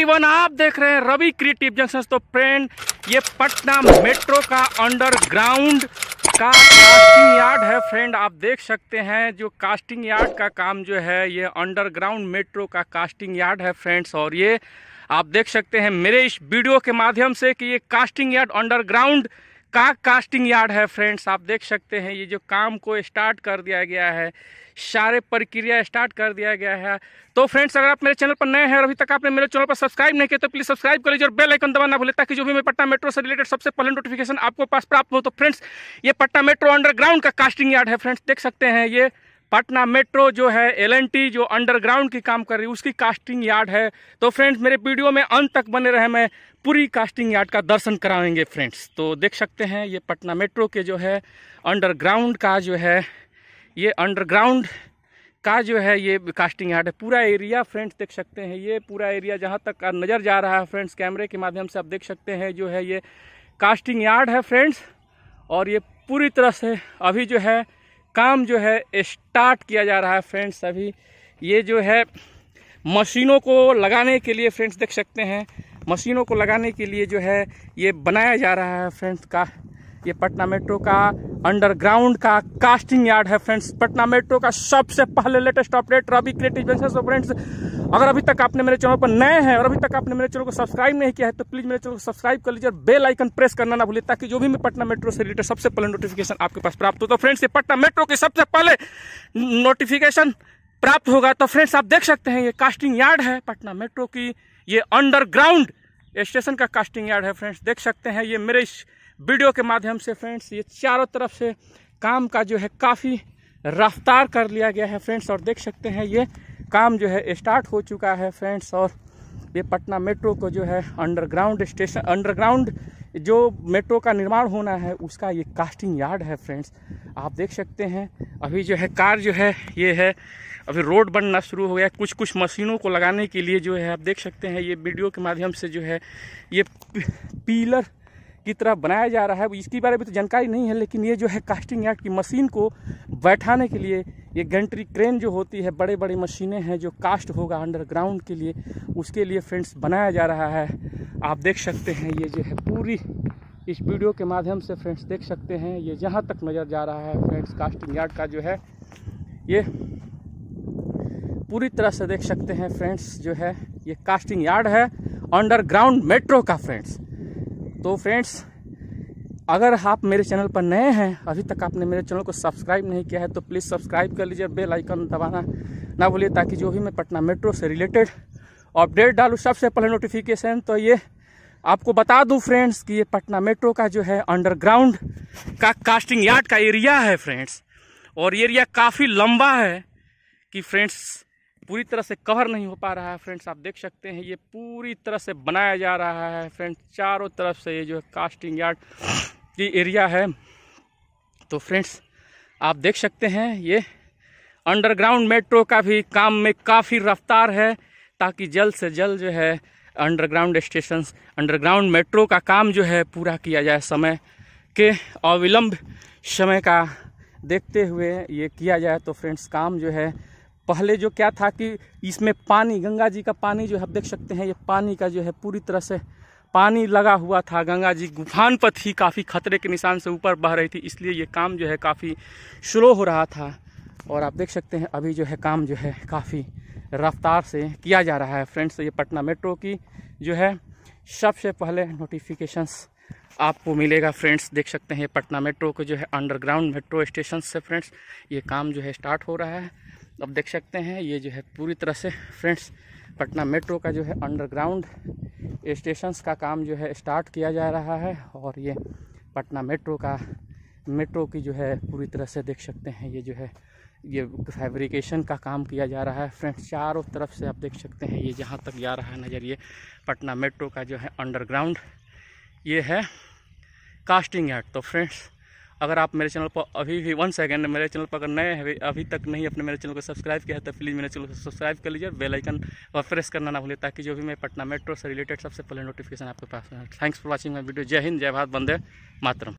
everyone आप देख रहे हैं रवि क्रिएटिव जंक्शन तो फ्रेंड ये पटना मेट्रो का अंडरग्राउंड का कास्टिंग यार्ड है फ्रेंड आप देख सकते हैं जो कास्टिंग यार्ड का काम जो है ये अंडरग्राउंड मेट्रो का कास्टिंग यार्ड है फ्रेंड्स और ये आप देख सकते हैं मेरे इस वीडियो के माध्यम से कि ये कास्टिंग यार्ड अंडरग्राउंड का कास्टिंग यार्ड है फ्रेंड्स आप देख सकते हैं ये जो काम को स्टार्ट कर दिया गया है सारे प्रक्रिया स्टार्ट कर दिया गया है तो फ्रेंड्स अगर आप मेरे चैनल पर नए हैं और अभी तक आपने मेरे चैनल पर सब्सक्राइब नहीं किया तो प्लीज़ सब्सक्राइब कर लीजिए और बेल आइकन दबाना भूलें ताकि जो भी मैं पटना मेट्रो से रिलेटेड सबसे पहले नोटिफिकेशन आपको पास प्राप्त हो तो फ्रेंड्स ये पटना मेट्रो अंडरग्राउंड का कास्टिंग यार्ड है फ्रेंड्स देख सकते हैं ये पटना मेट्रो जो है एलएनटी जो अंडरग्राउंड की काम कर रही है उसकी कास्टिंग यार्ड है तो फ्रेंड्स मेरे वीडियो में अंत तक बने रहे मैं पूरी कास्टिंग यार्ड का दर्शन कराएंगे फ्रेंड्स तो देख सकते हैं ये पटना मेट्रो के जो है अंडरग्राउंड का जो है ये अंडरग्राउंड का जो है ये कास्टिंग यार्ड है पूरा एरिया फ्रेंड्स देख सकते हैं ये पूरा एरिया जहाँ तक नज़र जा रहा है फ्रेंड्स कैमरे के माध्यम से आप देख सकते हैं जो है ये कास्टिंग यार्ड है फ्रेंड्स और ये पूरी तरह से अभी जो है काम जो है स्टार्ट किया जा रहा है फ्रेंड्स अभी ये जो है मशीनों को लगाने के लिए फ्रेंड्स देख सकते हैं मशीनों को लगाने के लिए जो है ये बनाया जा रहा है फ्रेंड्स का ये पटना मेट्रो का अंडरग्राउंड का कास्टिंग यार्ड है फ्रेंड्स पटना मेट्रो का सबसे पहले लेटेस्ट ऑपरेटर अभी क्रिएटिव फ्रेंड्स अगर अभी तक आपने मेरे चैनल पर नए हैं और अभी तक आपने मेरे चैनल को सब्सक्राइब नहीं किया है तो प्लीज मेरे चैनल को सब्सक्राइब कर लीजिए और बेल आइकन प्रेस करना ना भूलिए ताकि जो भी मैं पटना मेट्रो से रिलेटेड सबसे पहले नोटिफिकेशन आपके पास प्राप्त हो तो फ्रेंड्स ये पटना मेट्रो की सबसे पहले नोटिफिकेशन प्राप्त होगा तो फ्रेंड्स आप देख सकते हैं ये कास्टिंग यार्ड है पटना मेट्रो की ये अंडरग्राउंड स्टेशन का कास्टिंग यार्ड है फ्रेंड्स देख सकते हैं ये मेरे इस वीडियो के माध्यम से फ्रेंड्स ये चारों तरफ से काम का जो है काफ़ी रफ्तार कर लिया गया है फ्रेंड्स और देख सकते हैं ये काम जो है स्टार्ट हो चुका है फ्रेंड्स और ये पटना मेट्रो को जो है अंडरग्राउंड स्टेशन अंडरग्राउंड जो मेट्रो का निर्माण होना है उसका ये कास्टिंग यार्ड है फ्रेंड्स आप देख सकते हैं अभी जो है कार जो है ये है अभी रोड बनना शुरू हो गया कुछ कुछ मशीनों को लगाने के लिए जो है आप देख सकते हैं ये वीडियो के माध्यम से जो है ये पीलर की तरह बनाया जा रहा है इसके बारे में तो जानकारी नहीं है लेकिन ये जो है कास्टिंग यार्ड की मशीन को बैठाने के लिए ये गेंट्री क्रेन जो होती है बड़े बड़े मशीनें हैं जो कास्ट होगा अंडरग्राउंड के लिए उसके लिए फ्रेंड्स बनाया जा रहा है आप देख सकते हैं ये जो है पूरी इस वीडियो के माध्यम से फ्रेंड्स देख सकते हैं ये जहाँ तक नज़र जा रहा है फ्रेंड्स कास्टिंग यार्ड का जो है ये पूरी तरह से देख सकते हैं फ्रेंड्स जो है ये कास्टिंग यार्ड है अंडरग्राउंड मेट्रो का फ्रेंड्स तो फ्रेंड्स अगर आप मेरे चैनल पर नए हैं अभी तक आपने मेरे चैनल को सब्सक्राइब नहीं किया है तो प्लीज़ सब्सक्राइब कर लीजिए बेल आइकन दबाना ना भूलिए ताकि जो भी मैं पटना मेट्रो से रिलेटेड अपडेट डालूँ सबसे पहले नोटिफिकेशन तो ये आपको बता दूं फ्रेंड्स कि ये पटना मेट्रो का जो है अंडरग्राउंड का कास्टिंग यार्ड का एरिया है फ्रेंड्स और एरिया काफ़ी लंबा है कि फ्रेंड्स पूरी तरह से कवर नहीं हो पा रहा है फ्रेंड्स आप देख सकते हैं ये पूरी तरह से बनाया जा रहा है फ्रेंड्स चारों तरफ से ये जो है कास्टिंग यार्ड की एरिया है तो फ्रेंड्स आप देख सकते हैं ये अंडरग्राउंड मेट्रो का भी काम में काफ़ी रफ्तार है ताकि जल्द से जल्द जो है अंडरग्राउंड स्टेशन अंडरग्राउंड मेट्रो का काम जो है पूरा किया जाए समय के अविलंब समय का देखते हुए ये किया जाए तो फ्रेंड्स काम जो है पहले जो क्या था कि इसमें पानी गंगा जी का पानी जो है देख सकते हैं ये पानी का जो है पूरी तरह से पानी लगा हुआ था गंगा जी गुफान पर थी काफ़ी खतरे के निशान से ऊपर बह रही थी इसलिए ये काम जो है काफ़ी स्लो हो रहा था और आप देख सकते हैं अभी जो है काम जो है काफ़ी रफ्तार से किया जा रहा है फ्रेंड्स तो ये पटना मेट्रो की जो है सबसे पहले नोटिफिकेशंस आपको मिलेगा फ्रेंड्स देख सकते हैं पटना मेट्रो के जो है अंडरग्राउंड मेट्रो स्टेशन से फ्रेंड्स ये काम जो है स्टार्ट हो रहा है आप देख सकते हैं ये जो है पूरी तरह से फ्रेंड्स पटना मेट्रो का जो है अंडरग्राउंड स्टेशंस का काम जो है स्टार्ट किया जा रहा है और ये पटना मेट्रो का मेट्रो की जो है पूरी तरह से देख सकते हैं ये जो है ये फैब्रिकेशन का काम किया जा रहा है फ्रेंड्स चारों तरफ से आप देख सकते हैं ये जहाँ तक जा रहा है नज़र ये पटना मेट्रो का जो है अंडरग्राउंड ये है कास्टिंग यार्ड तो फ्रेंड्स अगर आप मेरे चैनल पर अभी भी वन सेकेंड मेरे चैनल पर अगर नए हैं अभी तक नहीं अपने मेरे चैनल को सब्सक्राइब किया है तो प्लीज़ मेरे चैनल को सब्सक्राइब कर लीजिए बेल आइकन और प्रेस करना ना भूलिए ताकि जो भी मैं पटना मेट्रो से रिलेटेड सबसे पहले नोटिफिकेशन आपके पास thanks for watching my video जय हिंद जय भारत वंदे मातरम